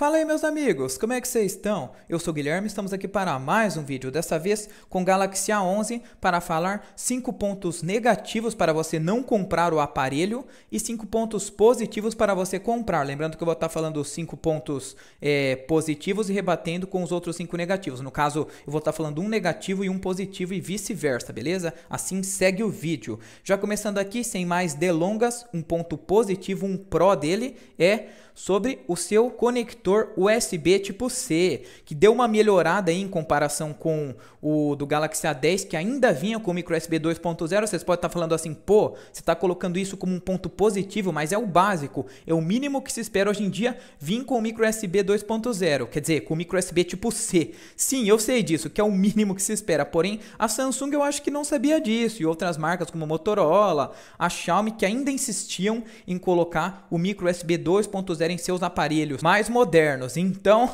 Fala aí meus amigos, como é que vocês estão? Eu sou o Guilherme, estamos aqui para mais um vídeo, dessa vez com Galaxy A11 para falar 5 pontos negativos para você não comprar o aparelho e 5 pontos positivos para você comprar. Lembrando que eu vou estar falando os 5 pontos é, positivos e rebatendo com os outros 5 negativos. No caso, eu vou estar falando um negativo e um positivo e vice-versa, beleza? Assim segue o vídeo. Já começando aqui, sem mais delongas, um ponto positivo, um pró dele é sobre o seu conector conector USB tipo C, que deu uma melhorada em comparação com o do Galaxy A10, que ainda vinha com micro USB 2.0. Vocês podem estar falando assim, pô, você está colocando isso como um ponto positivo, mas é o básico, é o mínimo que se espera hoje em dia vir com o micro USB 2.0, quer dizer, com o micro USB tipo C. Sim, eu sei disso, que é o mínimo que se espera, porém a Samsung eu acho que não sabia disso, e outras marcas como Motorola, a Xiaomi, que ainda insistiam em colocar o micro USB 2.0 em seus aparelhos mais modernos modernos. Então,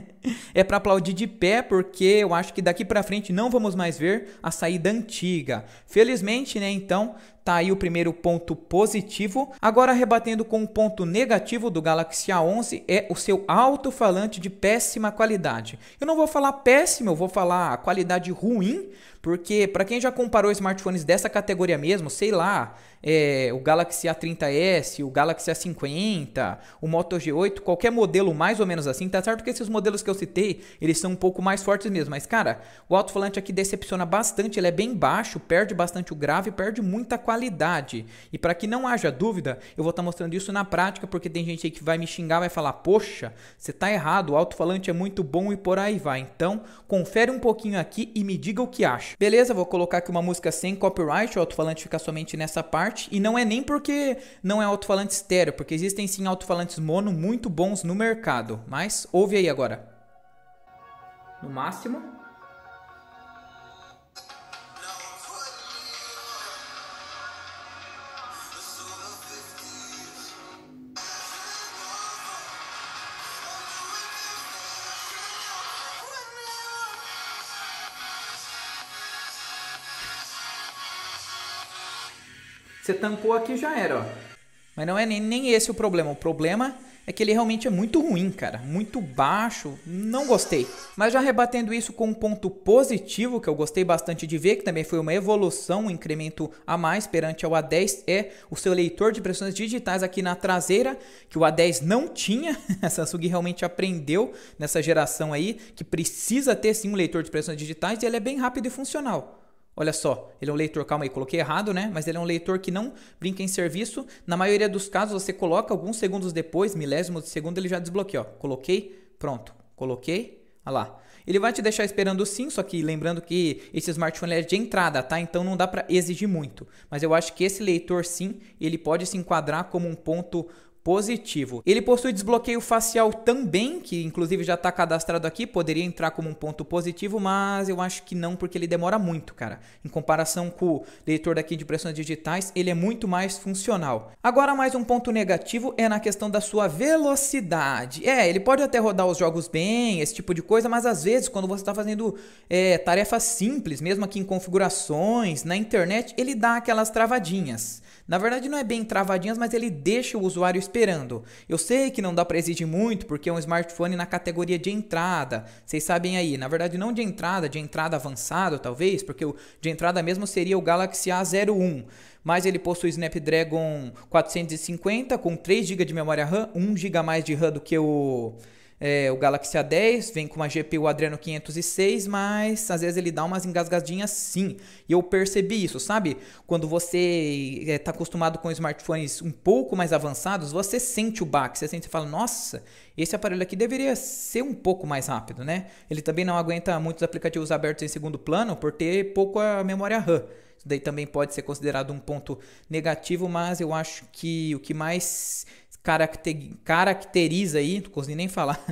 é para aplaudir de pé, porque eu acho que daqui para frente não vamos mais ver a saída antiga. Felizmente, né, então, Tá aí o primeiro ponto positivo. Agora rebatendo com um ponto negativo do Galaxy A11 é o seu alto-falante de péssima qualidade. Eu não vou falar péssimo, eu vou falar qualidade ruim, porque para quem já comparou smartphones dessa categoria mesmo, sei lá, é, o Galaxy A30s, o Galaxy A50, o Moto G8, qualquer modelo mais ou menos assim, tá certo que esses modelos que eu citei, eles são um pouco mais fortes mesmo, mas cara, o alto-falante aqui decepciona bastante, ele é bem baixo, perde bastante o grave, perde muita qualidade qualidade. E para que não haja dúvida, eu vou estar tá mostrando isso na prática, porque tem gente aí que vai me xingar, vai falar: "Poxa, você está errado, o alto-falante é muito bom" e por aí vai. Então, confere um pouquinho aqui e me diga o que acha. Beleza? Vou colocar aqui uma música sem copyright, o alto-falante fica somente nessa parte e não é nem porque não é alto-falante estéreo, porque existem sim alto-falantes mono muito bons no mercado, mas ouve aí agora. No máximo Você tampou aqui já era, ó. Mas não é nem, nem esse o problema. O problema é que ele realmente é muito ruim, cara. Muito baixo, não gostei. Mas já rebatendo isso com um ponto positivo que eu gostei bastante de ver, que também foi uma evolução, um incremento a mais perante ao A10, é o seu leitor de impressões digitais aqui na traseira, que o A10 não tinha. A Samsung realmente aprendeu nessa geração aí que precisa ter sim um leitor de impressões digitais e ele é bem rápido e funcional. Olha só, ele é um leitor, calma aí, coloquei errado, né? Mas ele é um leitor que não brinca em serviço. Na maioria dos casos, você coloca alguns segundos depois, milésimos de segundo, ele já desbloqueia. Coloquei, pronto. Coloquei, olha lá. Ele vai te deixar esperando sim, só que lembrando que esse smartphone é de entrada, tá? Então não dá para exigir muito. Mas eu acho que esse leitor sim, ele pode se enquadrar como um ponto positivo. Ele possui desbloqueio facial também, que inclusive já está cadastrado aqui, poderia entrar como um ponto positivo, mas eu acho que não, porque ele demora muito, cara. Em comparação com o leitor daqui de impressões digitais, ele é muito mais funcional. Agora, mais um ponto negativo é na questão da sua velocidade. É, ele pode até rodar os jogos bem, esse tipo de coisa, mas às vezes, quando você está fazendo é, tarefas simples, mesmo aqui em configurações, na internet, ele dá aquelas travadinhas. Na verdade, não é bem travadinhas, mas ele deixa o usuário esperando. Eu sei que não dá para exigir muito, porque é um smartphone na categoria de entrada. Vocês sabem aí, na verdade, não de entrada, de entrada avançado talvez, porque o de entrada mesmo seria o Galaxy A01 mas ele possui Snapdragon 450 com 3 GB de memória RAM, 1 GB mais de RAM do que o é, o Galaxy A10 vem com uma GPU Adreno 506, mas às vezes ele dá umas engasgadinhas sim. E eu percebi isso, sabe? Quando você está é, tá acostumado com smartphones um pouco mais avançados, você sente o baque, você sente e fala, nossa, esse aparelho aqui deveria ser um pouco mais rápido, né? Ele também não aguenta muitos aplicativos abertos em segundo plano por ter pouca memória RAM. Isso daí também pode ser considerado um ponto negativo, mas eu acho que o que mais caracteriza aí, não consegui nem falar,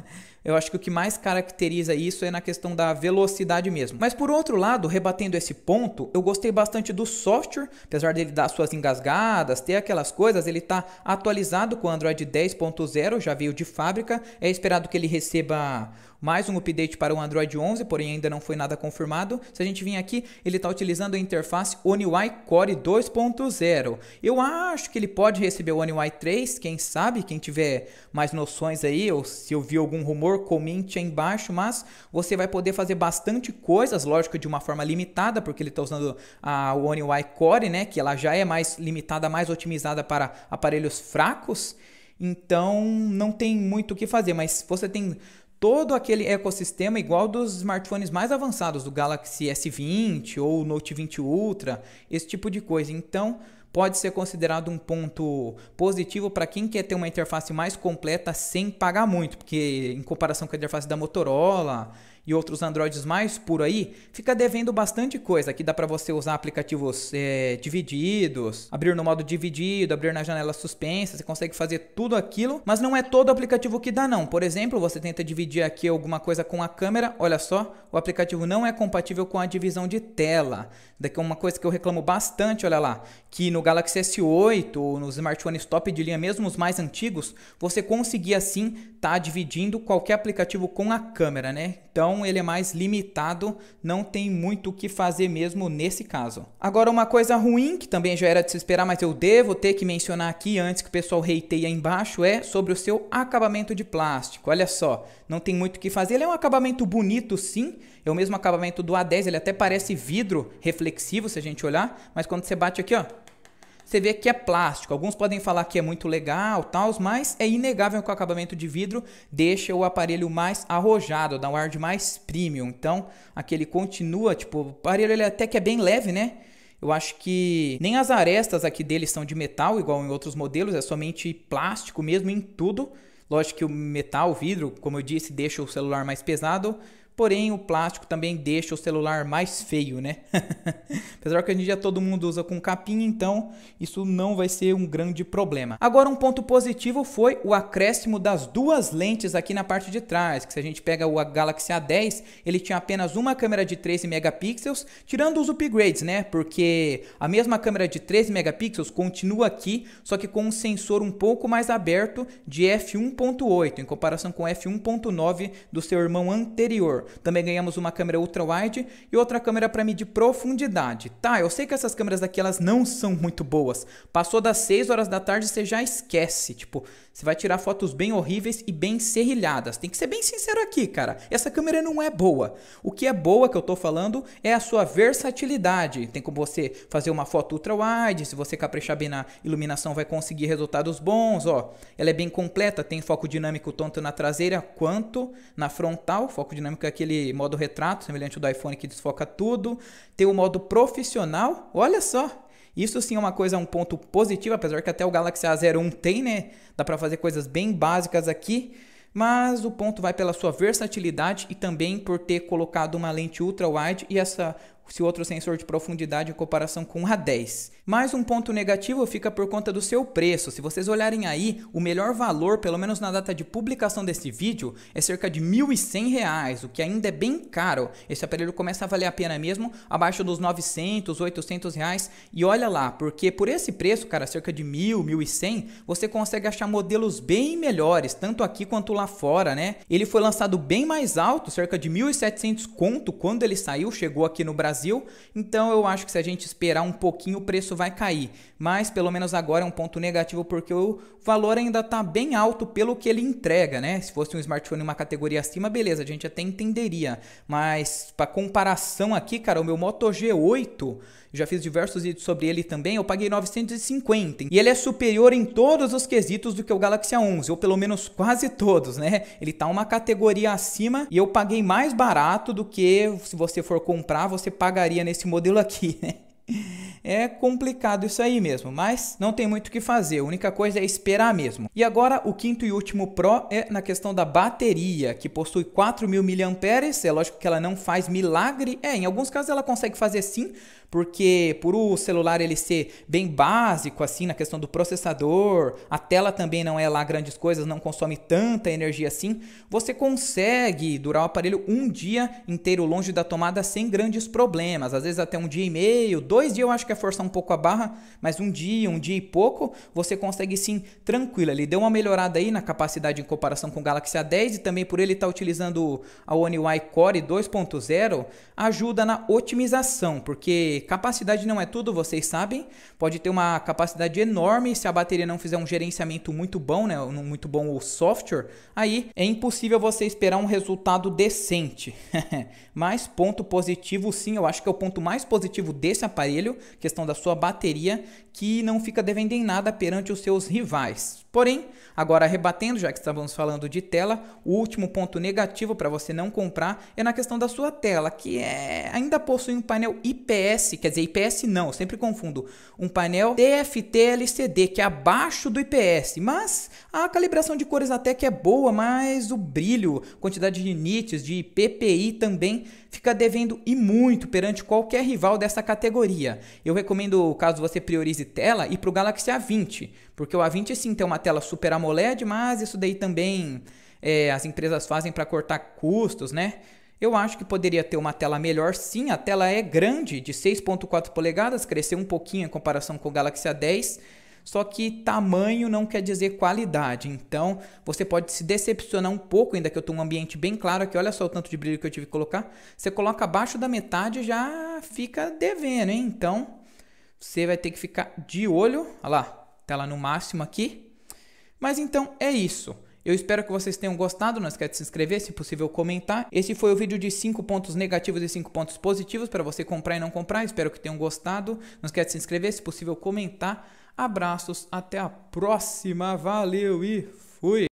eu acho que o que mais caracteriza isso é na questão da velocidade mesmo. Mas por outro lado, rebatendo esse ponto, eu gostei bastante do software, apesar dele dar suas engasgadas, ter aquelas coisas, ele está atualizado com o Android 10.0, já veio de fábrica. É esperado que ele receba mais um update para o Android 11, porém ainda não foi nada confirmado. Se a gente vir aqui, ele está utilizando a interface One UI Core 2.0. Eu acho que ele pode receber o One UI 3, quem sabe, quem tiver mais noções aí, ou se eu vi algum rumor comente aí embaixo, mas você vai poder fazer bastante coisas, lógico, de uma forma limitada, porque ele está usando a One UI Core, né, que ela já é mais limitada, mais otimizada para aparelhos fracos. Então não tem muito o que fazer, mas você tem todo aquele ecossistema igual dos smartphones mais avançados, do Galaxy S20 ou Note 20 Ultra, esse tipo de coisa. Então, pode ser considerado um ponto positivo para quem quer ter uma interface mais completa sem pagar muito, porque em comparação com a interface da Motorola e outros Androids mais por aí, fica devendo bastante coisa. Aqui dá para você usar aplicativos é, divididos, abrir no modo dividido, abrir na janela suspensa, você consegue fazer tudo aquilo, mas não é todo aplicativo que dá não. Por exemplo, você tenta dividir aqui alguma coisa com a câmera, olha só, o aplicativo não é compatível com a divisão de tela. Daqui é uma coisa que eu reclamo bastante, olha lá, que no Galaxy S8 ou nos smartphones top de linha, mesmo os mais antigos, você conseguia assim estar tá dividindo qualquer aplicativo com a câmera, né? Então então ele é mais limitado, não tem muito o que fazer mesmo nesse caso. Agora, uma coisa ruim, que também já era de se esperar, mas eu devo ter que mencionar aqui antes que o pessoal reiteia embaixo, é sobre o seu acabamento de plástico. Olha só, não tem muito o que fazer. Ele é um acabamento bonito, sim, é o mesmo acabamento do A10, ele até parece vidro reflexivo se a gente olhar, mas quando você bate aqui, ó, você vê que é plástico. Alguns podem falar que é muito legal, tal, mas é inegável que o acabamento de vidro deixa o aparelho mais arrojado, dá um ar de mais premium. Então, aqui ele continua, tipo, o aparelho ele até que é bem leve, né? Eu acho que nem as arestas aqui dele são de metal, igual em outros modelos, é somente plástico mesmo em tudo. Lógico que o metal, o vidro, como eu disse, deixa o celular mais pesado, Porém, o plástico também deixa o celular mais feio, né? Apesar que hoje em dia todo mundo usa com capinha, então isso não vai ser um grande problema. Agora, um ponto positivo foi o acréscimo das duas lentes aqui na parte de trás, que se a gente pega o Galaxy A10, ele tinha apenas uma câmera de 13 megapixels, tirando os upgrades, né? Porque a mesma câmera de 13 megapixels continua aqui, só que com um sensor um pouco mais aberto de f1.8, em comparação com f1.9 do seu irmão anterior. Também ganhamos uma câmera ultra wide e outra câmera para medir profundidade. Tá, eu sei que essas câmeras daqui elas não são muito boas. Passou das 6 horas da tarde, você já esquece. Tipo, você vai tirar fotos bem horríveis e bem serrilhadas. Tem que ser bem sincero aqui, cara. Essa câmera não é boa. O que é boa que eu tô falando é a sua versatilidade. Tem como você fazer uma foto ultra wide, se você caprichar bem na iluminação vai conseguir resultados bons, ó. Ela é bem completa, tem foco dinâmico tanto na traseira quanto na frontal. Foco dinâmico é aquele modo retrato, semelhante ao do iPhone que desfoca tudo. Tem o modo profissional. Olha só, isso sim é uma coisa, um ponto positivo, apesar que até o Galaxy A01 tem, né? Dá para fazer coisas bem básicas aqui, mas o ponto vai pela sua versatilidade e também por ter colocado uma lente ultra wide e essa se o outro sensor de profundidade em comparação com o A10. Mas um ponto negativo fica por conta do seu preço. Se vocês olharem aí, o melhor valor, pelo menos na data de publicação desse vídeo, é cerca de R$ 1.100, o que ainda é bem caro. Esse aparelho começa a valer a pena mesmo abaixo dos 900, 800 reais. E olha lá, porque por esse preço, cara, cerca de 1.000, 1.100, você consegue achar modelos bem melhores, tanto aqui quanto lá fora, né? Ele foi lançado bem mais alto, cerca de 1.700 conto quando ele saiu, chegou aqui no Brasil Brasil. Então eu acho que se a gente esperar um pouquinho o preço vai cair. Mas pelo menos agora é um ponto negativo porque o valor ainda está bem alto pelo que ele entrega, né? Se fosse um smartphone uma categoria acima, beleza, a gente até entenderia. Mas para comparação aqui, cara, o meu Moto G8 já fiz diversos vídeos sobre ele também, eu paguei 950. E ele é superior em todos os quesitos do que o Galaxy A11, ou pelo menos quase todos, né? Ele tá uma categoria acima e eu paguei mais barato do que se você for comprar, você pagaria nesse modelo aqui, né? é complicado isso aí mesmo, mas não tem muito o que fazer, a única coisa é esperar mesmo. E agora o quinto e último pro é na questão da bateria, que possui 4.000 mAh, é lógico que ela não faz milagre, é, em alguns casos ela consegue fazer sim, porque por o celular ele ser bem básico assim na questão do processador, a tela também não é lá grandes coisas, não consome tanta energia assim, você consegue durar o aparelho um dia inteiro longe da tomada sem grandes problemas, às vezes até um dia e meio, dois dias eu acho que é forçar um pouco a barra, mas um dia, um dia e pouco, você consegue sim tranquilo. Ele deu uma melhorada aí na capacidade em comparação com o Galaxy A10 e também por ele estar tá utilizando a One UI Core 2.0, ajuda na otimização, porque capacidade não é tudo, vocês sabem. Pode ter uma capacidade enorme se a bateria não fizer um gerenciamento muito bom, né, um muito bom o software, aí é impossível você esperar um resultado decente. mas ponto positivo sim, eu acho que é o ponto mais positivo desse aparelho, questão da sua bateria, que não fica devendo em nada perante os seus rivais. Porém, agora rebatendo, já que estávamos falando de tela, o último ponto negativo para você não comprar é na questão da sua tela, que é, ainda possui um painel IPS, quer dizer, IPS não, eu sempre confundo, um painel TFT LCD, que é abaixo do IPS, mas a calibração de cores até que é boa, mas o brilho, quantidade de nits, de PPI também fica devendo e muito perante qualquer rival dessa categoria. Eu recomendo, caso você priorize tela, ir para o Galaxy A20, porque o A20 sim tem uma tela Super AMOLED, mas isso daí também é, as empresas fazem para cortar custos, né? Eu acho que poderia ter uma tela melhor sim, a tela é grande, de 6.4 polegadas, cresceu um pouquinho em comparação com o Galaxy A10, só que tamanho não quer dizer qualidade. Então, você pode se decepcionar um pouco, ainda que eu tenha um ambiente bem claro aqui. Olha só o tanto de brilho que eu tive que colocar. Você coloca abaixo da metade já fica devendo, hein? Então, você vai ter que ficar de olho. Olha lá tela tá no máximo aqui. Mas então é isso. Eu espero que vocês tenham gostado, não esquece de se inscrever, se possível comentar. Esse foi o vídeo de 5 pontos negativos e 5 pontos positivos para você comprar e não comprar. Espero que tenham gostado. Não esquece de se inscrever, se possível comentar. Abraços, até a próxima, valeu e fui!